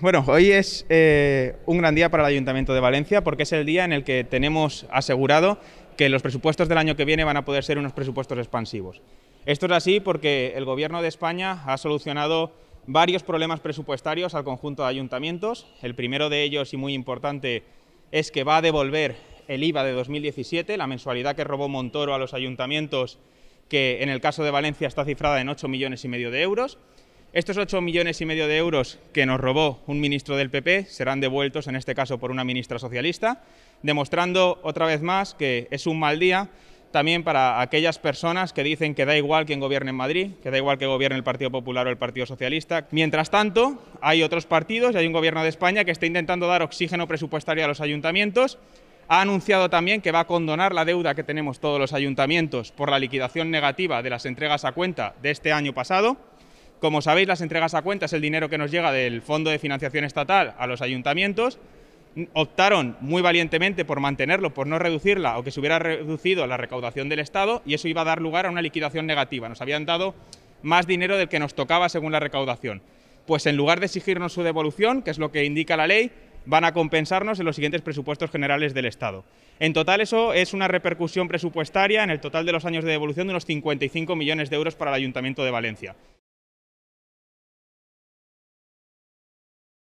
Bueno, hoy es eh, un gran día para el Ayuntamiento de Valencia porque es el día en el que tenemos asegurado que los presupuestos del año que viene van a poder ser unos presupuestos expansivos. Esto es así porque el Gobierno de España ha solucionado varios problemas presupuestarios al conjunto de ayuntamientos. El primero de ellos y muy importante es que va a devolver el IVA de 2017, la mensualidad que robó Montoro a los ayuntamientos, que en el caso de Valencia está cifrada en 8 millones y medio de euros. Estos 8 millones y medio de euros que nos robó un ministro del PP serán devueltos, en este caso, por una ministra socialista, demostrando otra vez más que es un mal día también para aquellas personas que dicen que da igual quién gobierne en Madrid, que da igual que gobierne el Partido Popular o el Partido Socialista. Mientras tanto, hay otros partidos y hay un gobierno de España que está intentando dar oxígeno presupuestario a los ayuntamientos. Ha anunciado también que va a condonar la deuda que tenemos todos los ayuntamientos por la liquidación negativa de las entregas a cuenta de este año pasado. Como sabéis, las entregas a cuentas, es el dinero que nos llega del Fondo de Financiación Estatal a los ayuntamientos. Optaron muy valientemente por mantenerlo, por no reducirla o que se hubiera reducido la recaudación del Estado y eso iba a dar lugar a una liquidación negativa. Nos habían dado más dinero del que nos tocaba según la recaudación. Pues en lugar de exigirnos su devolución, que es lo que indica la ley, van a compensarnos en los siguientes presupuestos generales del Estado. En total eso es una repercusión presupuestaria en el total de los años de devolución de unos 55 millones de euros para el Ayuntamiento de Valencia.